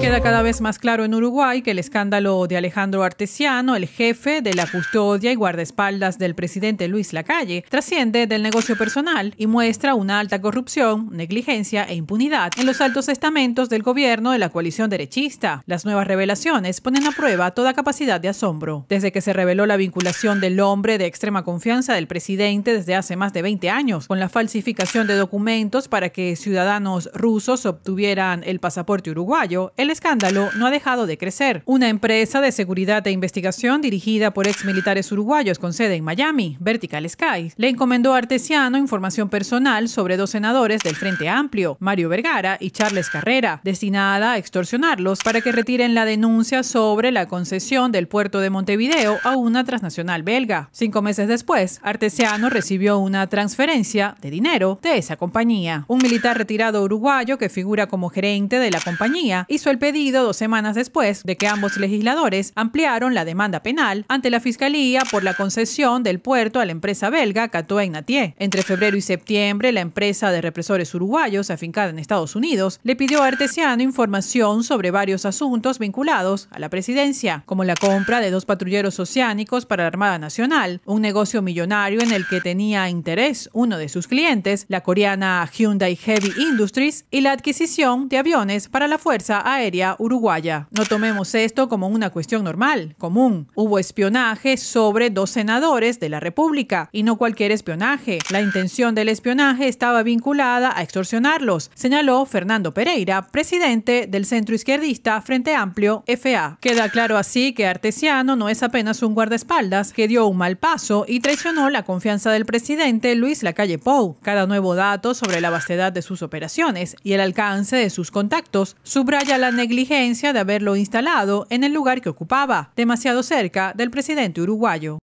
Queda oh. cada vez más claro en Uruguay que el escándalo de Alejandro Artesiano, el jefe de la custodia y guardaespaldas del presidente Luis Lacalle, trasciende del negocio personal y muestra una alta corrupción, negligencia e impunidad en los altos estamentos del gobierno de la coalición derechista. Las nuevas revelaciones ponen a prueba toda capacidad de asombro. Desde que se reveló la vinculación del hombre de extrema confianza del presidente desde hace más de 20 años con la falsificación de documentos para que ciudadanos rusos obtuvieran el pasaporte uruguayo, el escándalo no ha dejado de crecer. Una empresa de seguridad e investigación dirigida por ex militares uruguayos con sede en Miami, Vertical Sky, le encomendó a Artesiano información personal sobre dos senadores del Frente Amplio, Mario Vergara y Charles Carrera, destinada a extorsionarlos para que retiren la denuncia sobre la concesión del puerto de Montevideo a una transnacional belga. Cinco meses después, Artesiano recibió una transferencia de dinero de esa compañía. Un militar retirado uruguayo que figura como gerente de la compañía hizo el pedido dos semanas después de que ambos legisladores ampliaron la demanda penal ante la Fiscalía por la concesión del puerto a la empresa belga Catoa Inatier. Entre febrero y septiembre, la empresa de represores uruguayos afincada en Estados Unidos le pidió a Artesiano información sobre varios asuntos vinculados a la presidencia, como la compra de dos patrulleros oceánicos para la Armada Nacional, un negocio millonario en el que tenía interés uno de sus clientes, la coreana Hyundai Heavy Industries, y la adquisición de aviones para la Fuerza Aérea Uruguaya. No tomemos esto como una cuestión normal, común. Hubo espionaje sobre dos senadores de la República y no cualquier espionaje. La intención del espionaje estaba vinculada a extorsionarlos, señaló Fernando Pereira, presidente del centro izquierdista Frente Amplio FA. Queda claro así que Artesiano no es apenas un guardaespaldas que dio un mal paso y traicionó la confianza del presidente Luis Lacalle Pou. Cada nuevo dato sobre la vastedad de sus operaciones y el alcance de sus contactos subraya la negligencia de haberlo instalado en el lugar que ocupaba, demasiado cerca del presidente uruguayo.